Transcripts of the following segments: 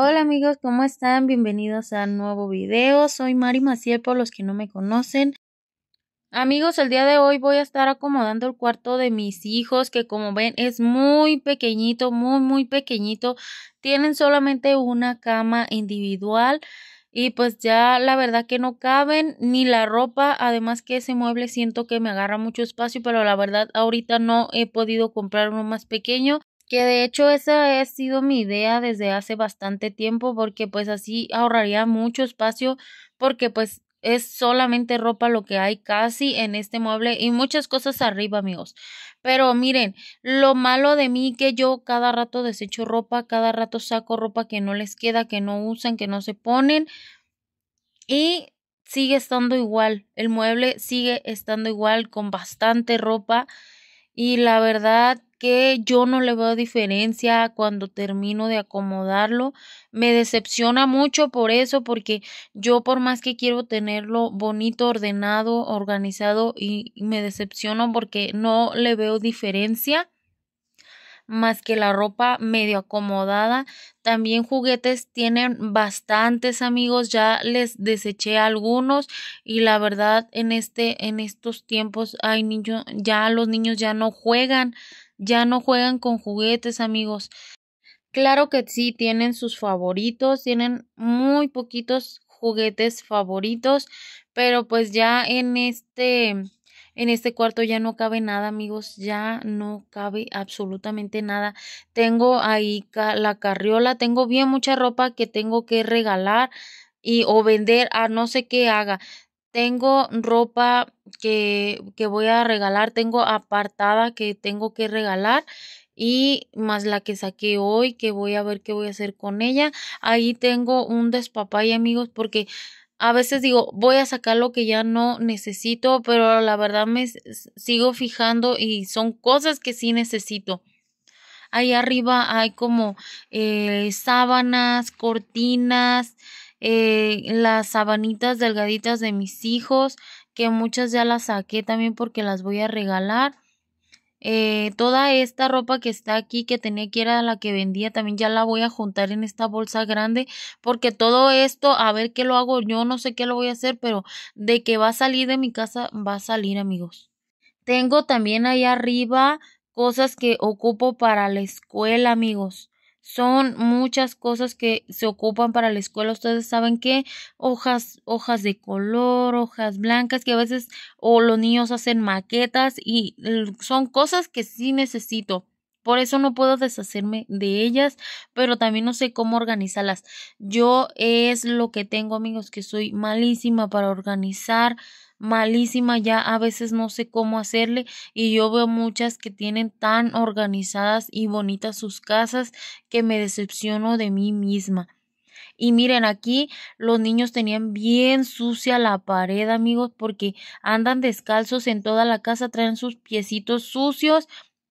Hola amigos, ¿cómo están? Bienvenidos a un nuevo video. Soy Mari Maciel por los que no me conocen. Amigos, el día de hoy voy a estar acomodando el cuarto de mis hijos que como ven es muy pequeñito, muy muy pequeñito. Tienen solamente una cama individual y pues ya la verdad que no caben ni la ropa, además que ese mueble siento que me agarra mucho espacio, pero la verdad ahorita no he podido comprar uno más pequeño que de hecho esa ha sido mi idea desde hace bastante tiempo porque pues así ahorraría mucho espacio porque pues es solamente ropa lo que hay casi en este mueble y muchas cosas arriba, amigos. Pero miren, lo malo de mí que yo cada rato desecho ropa, cada rato saco ropa que no les queda, que no usan, que no se ponen y sigue estando igual. El mueble sigue estando igual con bastante ropa y la verdad que yo no le veo diferencia cuando termino de acomodarlo. Me decepciona mucho por eso, porque yo por más que quiero tenerlo bonito, ordenado, organizado, y me decepciono porque no le veo diferencia más que la ropa medio acomodada. También juguetes tienen bastantes amigos, ya les deseché algunos y la verdad en este en estos tiempos hay niños, ya los niños ya no juegan ya no juegan con juguetes, amigos. Claro que sí, tienen sus favoritos, tienen muy poquitos juguetes favoritos, pero pues ya en este en este cuarto ya no cabe nada, amigos, ya no cabe absolutamente nada. Tengo ahí la carriola, tengo bien mucha ropa que tengo que regalar y o vender a ah, no sé qué haga. Tengo ropa que, que voy a regalar, tengo apartada que tengo que regalar y más la que saqué hoy que voy a ver qué voy a hacer con ella. Ahí tengo un despapay amigos porque a veces digo voy a sacar lo que ya no necesito pero la verdad me sigo fijando y son cosas que sí necesito. Ahí arriba hay como eh, sábanas, cortinas, eh, las sabanitas delgaditas de mis hijos, que muchas ya las saqué también porque las voy a regalar. Eh, toda esta ropa que está aquí que tenía que era la que vendía también ya la voy a juntar en esta bolsa grande porque todo esto a ver qué lo hago yo no sé qué lo voy a hacer pero de que va a salir de mi casa va a salir amigos tengo también ahí arriba cosas que ocupo para la escuela amigos son muchas cosas que se ocupan para la escuela. Ustedes saben que hojas, hojas de color, hojas blancas, que a veces o los niños hacen maquetas y son cosas que sí necesito. Por eso no puedo deshacerme de ellas, pero también no sé cómo organizarlas. Yo es lo que tengo, amigos, que soy malísima para organizar, malísima ya, a veces no sé cómo hacerle y yo veo muchas que tienen tan organizadas y bonitas sus casas que me decepciono de mí misma. Y miren, aquí los niños tenían bien sucia la pared, amigos, porque andan descalzos en toda la casa, traen sus piecitos sucios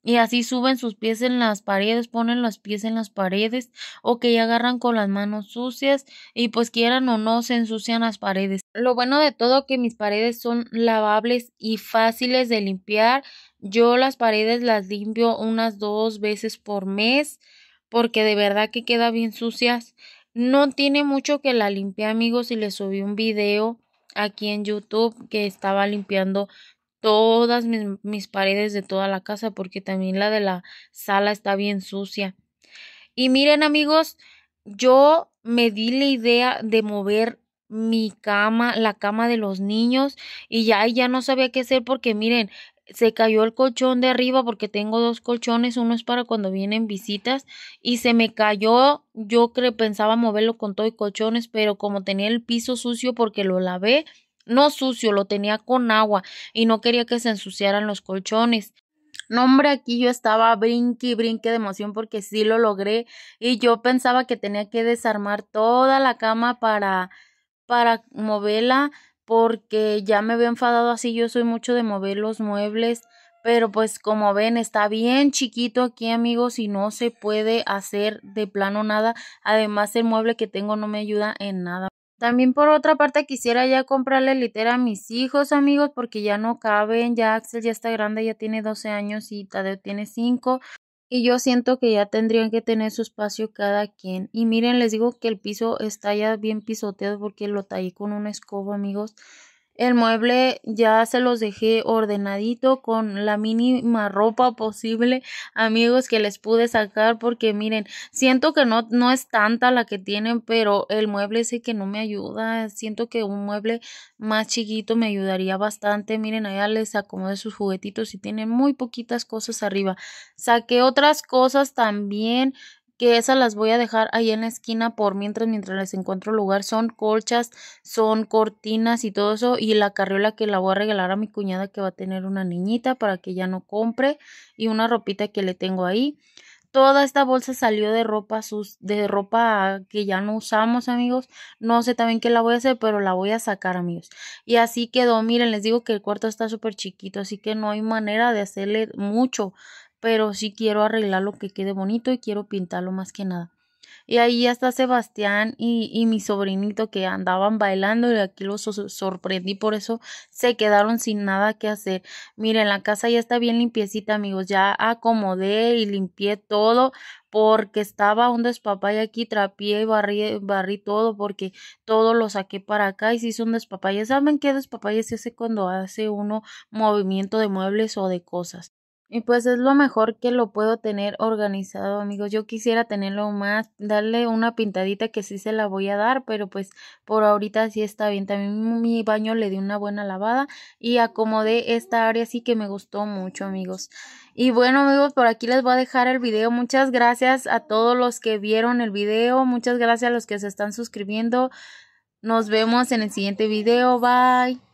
y así suben sus pies en las paredes, ponen los pies en las paredes o que ya agarran con las manos sucias y pues quieran o no se ensucian las paredes. Lo bueno de todo que mis paredes son lavables y fáciles de limpiar. Yo las paredes las limpio unas dos veces por mes porque de verdad que queda bien sucias. No tiene mucho que la limpie amigos y les subí un video aquí en YouTube que estaba limpiando todas mis, paredes de toda la casa porque también la de la sala está bien sucia. Y miren amigos, yo me di la idea de mover mi cama, la cama de los niños y ya, ya no sabía qué hacer porque miren, se cayó el colchón de arriba porque tengo dos colchones, uno es para cuando vienen visitas y se me cayó, yo pensaba moverlo con todo y colchones, pero como tenía el piso sucio porque lo lavé, no sucio, lo tenía con agua y no quería que se ensuciaran los colchones. No, hombre, aquí yo estaba brinque y brinque de emoción porque sí lo logré y yo pensaba que tenía que desarmar toda la cama para para moverla porque ya me veo enfadado así, yo soy mucho de mover los muebles, pero pues como ven está bien chiquito aquí amigos y no se puede hacer de plano nada, además el mueble que tengo no me ayuda en nada. También por otra parte quisiera ya comprarle litera a mis hijos, amigos, porque ya no caben, ya Axel ya está grande, ya tiene 12 años y Tadeo tiene 5. Y yo siento que ya tendrían que tener su espacio cada quien. Y miren, les digo que el piso está ya bien pisoteado porque lo tallé con un escobo amigos. El mueble ya se los dejé ordenadito con la mínima ropa posible, amigos, que les pude sacar porque miren, siento que no, no es tanta la que tienen, pero el mueble sé que no me ayuda. Siento que un mueble más chiquito me ayudaría bastante. Miren, allá les acomode sus juguetitos y tienen muy poquitas cosas arriba. Saqué otras cosas también, que esas las voy a dejar ahí en la esquina por mientras, mientras les encuentro lugar. Son colchas, son cortinas y todo eso. Y la carriola que la voy a regalar a mi cuñada que va a tener una niñita para que ya no compre. Y una ropita que le tengo ahí. Toda esta bolsa salió de ropa sus, de ropa que ya no usamos, amigos. No sé también qué la voy a hacer, pero la voy a sacar, amigos. Y así quedó. Miren, les digo que el cuarto está súper chiquito, así que no hay manera de hacerle mucho pero sí quiero arreglar lo que quede bonito y quiero pintarlo más que nada. Y ahí ya está Sebastián y, y, mi sobrinito que andaban bailando y aquí los sorprendí, por eso se quedaron sin nada que hacer. Miren, la casa ya está bien limpiecita, amigos, ya acomodé y limpié todo porque estaba un despapay aquí, trapié y barrí, todo porque todo lo saqué para acá y se hizo un despapay. ¿Saben qué despapay se hace cuando hace uno movimiento de muebles o de cosas? Y pues es lo mejor que lo puedo tener organizado, amigos. Yo quisiera tenerlo más, darle una pintadita que sí se la voy a dar, pero pues por ahorita sí está bien. También mi baño le di una buena lavada y acomodé esta área así que me gustó mucho, amigos. Y bueno, amigos, por aquí les voy a dejar el video. Muchas gracias a todos los que vieron el video. Muchas gracias a los que se están suscribiendo. Nos vemos en el siguiente video. Bye.